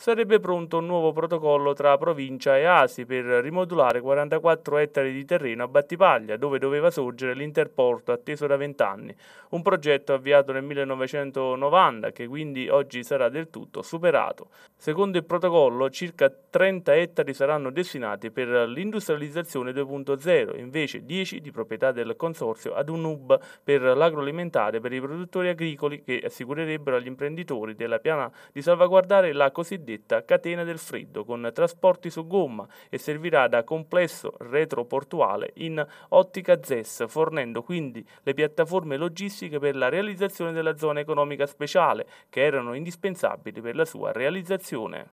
sarebbe pronto un nuovo protocollo tra provincia e ASI per rimodulare 44 ettari di terreno a Battipaglia, dove doveva sorgere l'interporto atteso da 20 anni, un progetto avviato nel 1990 che quindi oggi sarà del tutto superato. Secondo il protocollo circa 30 ettari saranno destinati per l'industrializzazione 2.0, invece 10 di proprietà del consorzio ad un hub per l'agroalimentare per i produttori agricoli che assicurerebbero agli imprenditori della piana di salvaguardare la cosiddetta cosiddetta catena del freddo con trasporti su gomma e servirà da complesso retroportuale in ottica ZES, fornendo quindi le piattaforme logistiche per la realizzazione della zona economica speciale che erano indispensabili per la sua realizzazione.